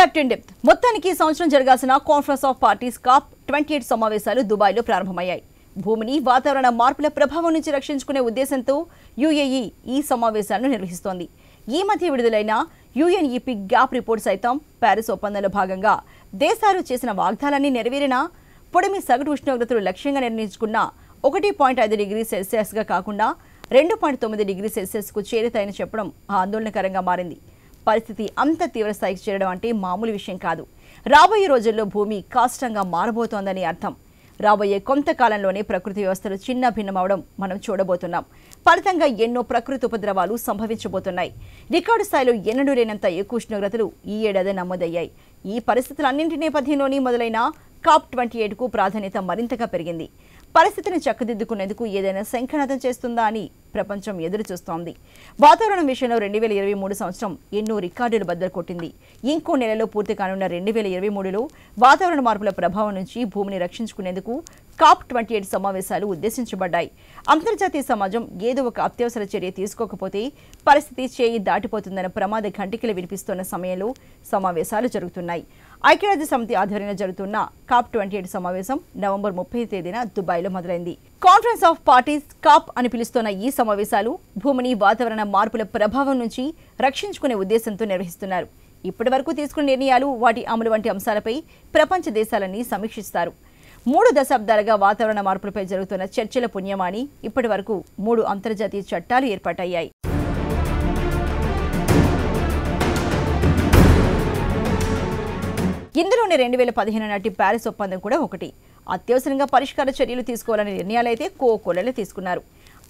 back to India మొత్తానికి ఈ సంవత్సరం జరగాల్సిన conference of parties COP twenty eight సమావేశాలు దుబాయ్లో ప్రారంభమయ్యాయి భూమిని వాతావరణ మార్పుల ప్రభావం నుంచి రక్షించుకునే ఉద్దేశంతో యుఏఈ ఈ సమావేశాలను నిర్వహిస్తోంది ఈ మధ్య విడుదలైన యుఎన్ఈపి గ్యాప్ రిపోర్ట్ సైతం ప్యారిస్ ఒప్పందంలో భాగంగా దేశాలు చేసిన వాగ్దానాన్ని నెరవేరినా పొడిమి సగటు ఉష్ణోగ్రతలు లక్ష్యంగా నిర్ణయించుకున్న ఒకటి పాయింట్ ఐదు డిగ్రీ సెల్సియస్గా కాకుండా రెండు పాయింట్ తొమ్మిది డిగ్రీ సెల్సియస్కు చేరుతాయని చెప్పడం ఆందోళనకరంగా మారింది పరిస్థితి అంత తీవ్రస్థాయికి చేరడం అంటే మామూలు విషయం కాదు రాబోయే రోజుల్లో భూమి కాష్టంగా మారబోతోందని అర్థం రాబోయే కొంతకాలంలోనే ప్రకృతి వ్యవస్థలు చిన్న భిన్నమవడం మనం చూడబోతున్నాం ఫలితంగా ఎన్నో ప్రకృతి ఉపద్రవాలు సంభవించబోతున్నాయి రికార్డు స్థాయిలో ఎన్నడూ లేనంత ఎక్కువ ఉష్ణోగ్రతలు ఈ ఏడాది నమోదయ్యాయి ఈ పరిస్థితులన్నింటి నేపథ్యంలోనే మొదలైన కాప్ ట్వంటీ ఎయిట్కు ప్రాధాన్యత మరింతగా పెరిగింది పరిస్థితిని చక్కదిద్దుకునేందుకు ఏదైనా శంఖనాదం చేస్తుందా అని ప్రపంచం ఎదురు చూస్తోంది వాతావరణం విషయంలో రెండు వేల ఇరవై మూడు సంవత్సరం ఎన్నో రికార్డులు బద్దలు కొట్టింది ఇంకో నెలలో పూర్తి కానున్న రెండు వేల ఇరవై మూడులో వాతావరణ మార్పుల ప్రభావం నుంచి భూమిని రక్షించుకునేందుకు కాప్ ట్వంటీ ఎయిట్ సమావేశాలు ఉద్దేశించబడ్డాయి అంతర్జాతీయ సమాజం ఏదో ఒక అత్యవసర చర్య తీసుకోకపోతే పరిస్థితి చేయి దాటిపోతుందన్న ప్రమాద ఘంటికలు వినిపిస్తున్న సమయంలో సమావేశాలు జరుగుతున్నాయి ఐక్యరాజ్య సమితి ఆధ్వర్యంలో జరుగుతున్న కాప్ ట్వంటీ ఎయిట్ సమావేశం నవంబర్ ముప్పై తేదీన దుబాయ్లో మొదలైంది కాన్ఫరెన్స్ ఆఫ్ పార్టీస్ కాప్ అని పిలుస్తున్న ఈ సమావేశాలు భూమిని వాతావరణ మార్పుల ప్రభావం నుంచి రక్షించుకునే ఉద్దేశంతో నిర్వహిస్తున్నారు ఇప్పటి వరకు తీసుకున్న నిర్ణయాలు వాటి అమలు వంటి అంశాలపై ప్రపంచ దేశాలన్నీ సమీక్షిస్తారు మూడు దశాబ్దాలుగా వాతావరణ మార్పులపై జరుగుతున్న చర్చల పుణ్యమాని ఇప్పటి వరకు మూడు అంతర్జాతీయ చట్టాలు ఏర్పాటయ్యాయి ఇందులోని రెండు వేల పదిహేను నాటి ప్యారిస్ ఒప్పందం కూడా ఒకటి అత్యవసరంగా పరిష్కార చర్యలు తీసుకోవాలనే నిర్ణయాలైతే కోకోలలో తీసుకున్నారు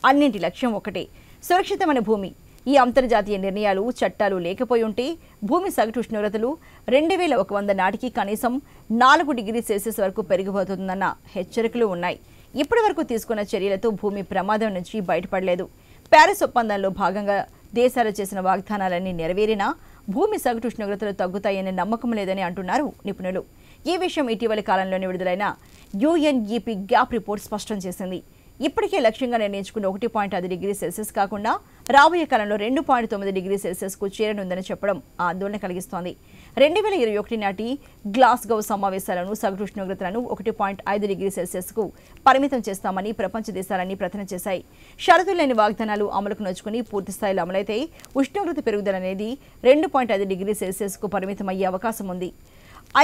అన్నింటి లక్ష్యం ఒకటే సురక్షితమైన భూమి ఈ అంతర్జాతీయ నిర్ణయాలు చట్టాలు లేకపోయి ఉంటే భూమి సగటు ఉష్ణోగ్రతలు రెండు వేల ఒక వంద నాటికి కనీసం నాలుగు డిగ్రీ సెల్సియస్ వరకు పెరిగిపోతుందన్న హెచ్చరికలు ఉన్నాయి ఇప్పటి వరకు తీసుకున్న చర్యలతో భూమి ప్రమాదం నుంచి బయటపడలేదు ప్యారిస్ ఒప్పందంలో భాగంగా దేశాలు చేసిన వాగ్దానాలన్నీ నెరవేరినా భూమి సగటు ఉష్ణోగ్రతలు తగ్గుతాయనే నమ్మకం లేదని అంటున్నారు నిపుణులు ఈ విషయం ఇటీవలి కాలంలోనే విడుదలైన యుఎన్ఈపీ గ్యాప్ రిపోర్ట్ స్పష్టం చేసింది ఇప్పటికే లక్ష్యంగా నిర్ణయించుకున్న ఒకటి పాయింట్ ఐదు డిగ్రీ సెల్సియస్ కాకుండా రాబోయే కాలంలో రెండు పాయింట్ తొమ్మిది డిగ్రీ సెల్సియస్ కు చేరనుందని చెప్పడం ఆందోళన కలిగిస్తోంది రెండు వేల ఇరవై ఒకటి నాటి గ్లాస్గౌ సమావేశాలను సగటు ఉష్ణోగ్రతలను ఒకటి పాయింట్ ఐదు డిగ్రీ సెల్సియస్ కు పరిమితం చేస్తామని ప్రపంచ దేశాలన్నీ ప్రకటన చేశాయి షరతులు లేని వాగ్దానాలు అమలుకు నొచ్చుకుని పూర్తి స్థాయిలో అమలైతే ఉష్ణోగ్రత పెరుగుదల అనేది రెండు పాయింట్ ఐదు డిగ్రీ సెల్సియస్ కు పరిమితమయ్యే అవకాశం ఉంది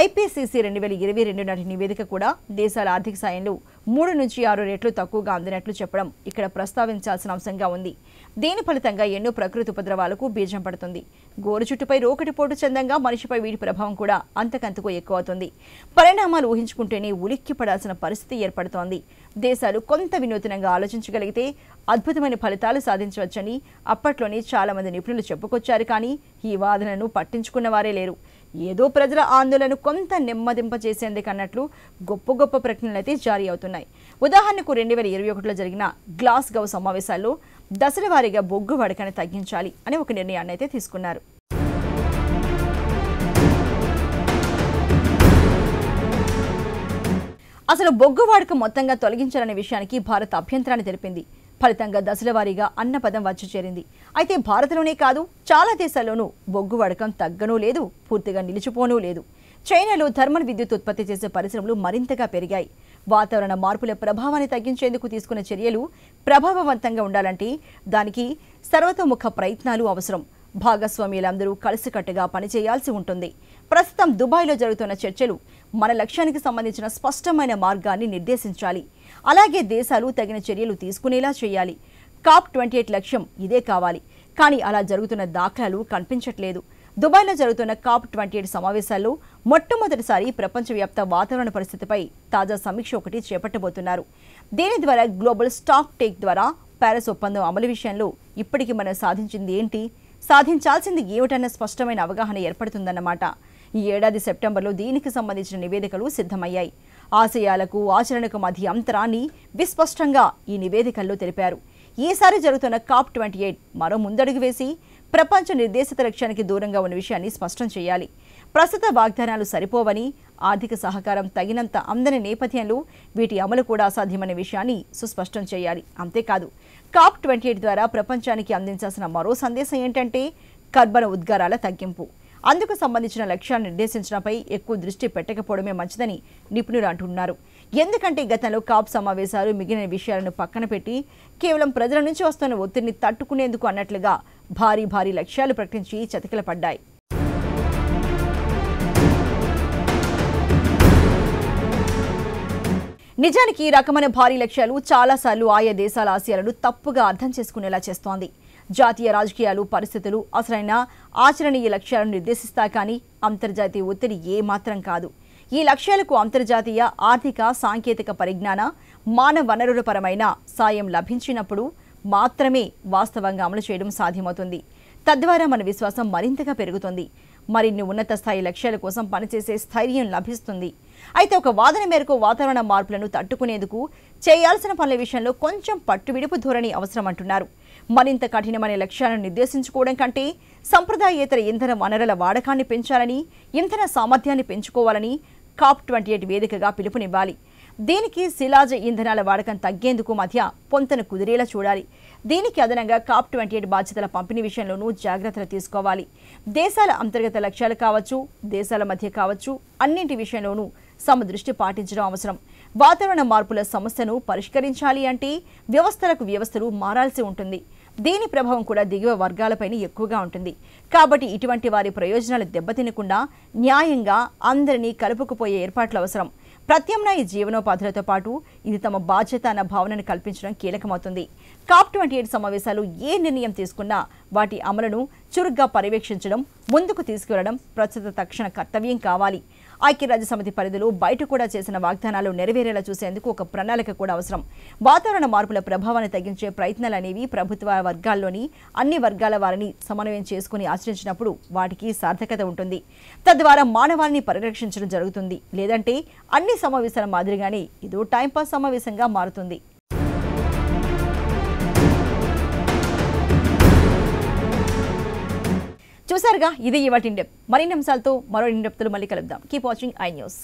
ఐపీసీసీ రెండు వేల ఇరవై రెండు నాటి నివేదిక కూడా దేశాల ఆర్థిక సాయంలో మూడు నుంచి ఆరు రెట్లు తక్కువగా అందినట్లు చెప్పడం ఇక్కడ ప్రస్తావించాల్సిన అంశంగా ఉంది దీని ఫలితంగా ఎన్నో ప్రకృతి ఉపద్రవాలకు బీజం పడుతుంది గోరు చుట్టుపై రోకటిపోటు చెందంగా మనిషిపై వీటి ప్రభావం కూడా అంతకంతకు ఎక్కువ అవుతుంది పరిణామాలు ఊహించుకుంటేనే ఉలిక్కి పడాల్సిన పరిస్థితి ఏర్పడుతోంది దేశాలు కొంత వినూతనంగా ఆలోచించగలిగితే అద్భుతమైన ఫలితాలు సాధించవచ్చని అప్పట్లోనే చాలామంది నిపుణులు చెప్పుకొచ్చారు కానీ ఈ వాదనను పట్టించుకున్నవారే లేరు ఏదో ప్రజల ఆందోళన కొంత నెమ్మదింపజేసేందుకు అన్నట్లు గొప్ప గొప్ప ప్రకటనలు అయితే జారీ అవుతున్నాయి ఉదాహరణకు రెండు వేల ఇరవై ఒకటిలో జరిగిన గ్లాస్గవ్ సమావేశాల్లో దశల వారీగా బొగ్గు వాడకాన్ని తగ్గించాలి అనే ఒక నిర్ణయాన్ని అయితే తీసుకున్నారు అసలు బొగ్గు వాడక మొత్తంగా తొలగించాలనే విషయానికి భారత్ అభ్యంతరాన్ని తెలిపింది ఫలితంగా దశలవారీగా అన్నపదం వచ్చి చేరింది అయితే భారత్లోనే కాదు చాలా దేశాల్లోనూ బొగ్గు వడకం తగ్గనూ లేదు పూర్తిగా నిలిచిపోనూ లేదు చైనాలో థర్మల్ విద్యుత్ ఉత్పత్తి చేసే పరిశ్రమలు మరింతగా పెరిగాయి వాతావరణ మార్పుల ప్రభావాన్ని తగ్గించేందుకు తీసుకున్న చర్యలు ప్రభావవంతంగా ఉండాలంటే దానికి సర్వతోముఖ ప్రయత్నాలు అవసరం భాగస్వామ్యులందరూ కలిసికట్టుగా పనిచేయాల్సి ఉంటుంది ప్రస్తుతం దుబాయ్లో జరుగుతున్న చర్చలు మన లక్ష్యానికి సంబంధించిన స్పష్టమైన మార్గాన్ని నిర్దేశించాలి అలాగే దేశాలు తగిన చర్యలు తీసుకునేలా చేయాలి కాప్ ట్వంటీ ఎయిట్ లక్ష్యం ఇదే కావాలి కానీ అలా జరుగుతున్న దాఖలాలు కనిపించట్లేదు దుబాయ్లో జరుగుతున్న కాప్ ట్వంటీ ఎయిట్ సమావేశాల్లో మొట్టమొదటిసారి ప్రపంచవ్యాప్త వాతావరణ పరిస్థితిపై తాజా సమీక్ష ఒకటి చేపట్టబోతున్నారు దీని ద్వారా గ్లోబల్ స్టాక్ టేక్ ద్వారా ప్యారిస్ ఒప్పందం అమలు విషయంలో ఇప్పటికి మనం సాధించింది ఏంటి సాధించాల్సింది ఏమిటన్న స్పష్టమైన అవగాహన ఏర్పడుతుందన్నమాట ఈ ఏడాది సెప్టెంబర్లో దీనికి సంబంధించిన నివేదికలు సిద్ధమయ్యాయి ఆశయాలకు ఆచరణకు మధ్య అంతరాన్ని విస్పష్టంగా ఈ నివేదికల్లో తెలిపారు ఈసారి జరుగుతున్న కాప్ ట్వంటీ ఎయిట్ మరో ముందడుగు వేసి ప్రపంచ నిర్దేశిత లక్ష్యానికి దూరంగా ఉన్న విషయాన్ని స్పష్టం చేయాలి ప్రస్తుత వాగ్దానాలు సరిపోవని ఆర్థిక సహకారం తగినంత అందని నేపథ్యంలో వీటి అమలు కూడా అసాధ్యమనే విషయాన్ని సుస్పష్టం చేయాలి అంతేకాదు కాప్ ట్వంటీ ద్వారా ప్రపంచానికి అందించాల్సిన మరో సందేశం ఏంటంటే కర్బన ఉద్గారాల తగ్గింపు అందుకు సంబంధించిన లక్ష్యాలు నిర్దేశించడంపై ఎక్కువ దృష్టి పెట్టకపోవడమే మంచిదని నిపుణులు అంటున్నారు ఎందుకంటే గతంలో కాప్ సమావేశాలు మిగిలిన విషయాలను పక్కన పెట్టి కేవలం ప్రజల నుంచి వస్తున్న ఒత్తిడిని తట్టుకునేందుకు అన్నట్లుగా భారీ భారీ లక్ష్యాలు ప్రకటించి చతికిల పడ్డాయి నిజానికి ఈ రకమైన భారీ లక్ష్యాలు చాలాసార్లు ఆయా దేశాల ఆశయాలను తప్పుగా అర్థం చేసుకునేలా చేస్తోంది జాతీయ రాజకీయాలు పరిస్థితులు అసలైన ఆచరణీయ లక్ష్యాలను నిర్దేశిస్తా కానీ అంతర్జాతీయ ఒత్తిడి ఏమాత్రం కాదు ఈ లక్ష్యాలకు అంతర్జాతీయ ఆర్థిక సాంకేతిక పరిజ్ఞాన మానవ వనరుల పరమైన సాయం లభించినప్పుడు మాత్రమే వాస్తవంగా అమలు చేయడం సాధ్యమవుతుంది తద్వారా మన విశ్వాసం మరింతగా పెరుగుతుంది మరిన్ని ఉన్నత స్థాయి లక్ష్యాల కోసం పనిచేసే స్థైర్యం లభిస్తుంది అయితే ఒక వాదన మేరకు వాతావరణ మార్పులను తట్టుకునేందుకు చేయాల్సిన పనుల విషయంలో కొంచెం పట్టుబిడుపు ధోరణి అవసరం అంటున్నారు మరింత కఠినమైన లక్ష్యాలను నిర్దేశించుకోవడం కంటే సంప్రదాయేతర ఇంధన వనరుల వాడకాన్ని పెంచాలని ఇంధన సామర్థ్యాన్ని పెంచుకోవాలని కాప్ ట్వంటీ ఎయిట్ వేదికగా పిలుపునివ్వాలి దీనికి శిలాజ ఇంధనాల వాడకం తగ్గేందుకు మధ్య పొంతను కుదిరేలా చూడాలి దీనికి అదనంగా కాప్ ట్వంటీ ఎయిట్ బాధ్యతల పంపిణీ విషయంలోనూ జాగ్రత్తలు తీసుకోవాలి దేశాల అంతర్గత లక్ష్యాలు కావచ్చు దేశాల మధ్య కావచ్చు అన్నింటి విషయంలోనూ సమదృష్టి పాటించడం అవసరం వాతావరణ మార్పుల సమస్యను పరిష్కరించాలి అంటే వ్యవస్థలకు వ్యవస్థలు మారాల్సి ఉంటుంది దీని ప్రభావం కూడా దిగువ వర్గాలపైన ఎక్కువగా ఉంటుంది కాబట్టి ఇటువంటి వారి ప్రయోజనాలు దెబ్బతినకుండా న్యాయంగా అందరినీ కలుపుకుపోయే ఏర్పాట్లు అవసరం ప్రత్యామ్నాయ జీవనోపాధులతో పాటు ఇది తమ బాధ్యత అన్న భావనను కల్పించడం కీలకమవుతుంది కాప్ ట్వంటీ ఎయిట్ సమావేశాలు ఏ నిర్ణయం తీసుకున్నా వాటి అమలును చురుగ్గా పర్యవేక్షించడం ముందుకు తీసుకువెళ్లడం ప్రస్తుత తక్షణ కర్తవ్యం కావాలి ఐక్యరాజ్య సమితి పరిధిలో బయట కూడా చేసిన వాగ్దానాలు నెరవేరేలా చూసేందుకు ఒక ప్రణాళిక కూడా అవసరం వాతావరణ మార్పుల ప్రభావాన్ని తగ్గించే ప్రయత్నాలు అనేవి ప్రభుత్వ వర్గాల్లోని అన్ని వర్గాల వారిని సమన్వయం చేసుకుని ఆచరించినప్పుడు వాటికి సార్థకత ఉంటుంది తద్వారా మానవాళిని పరిరక్షించడం జరుగుతుంది లేదంటే అన్ని సమావేశాల మాదిరిగానే ఇదో టైంపాస్ సమావేశంగా మారుతుంది చూశారుగా ఇది ఇవాటి ఇండెప్ మరిన్ని అంశాలతో మరో ఇండెప్తులు మళ్ళీ కలుద్దాం కీప్ వాచింగ్ ఐ న్యూస్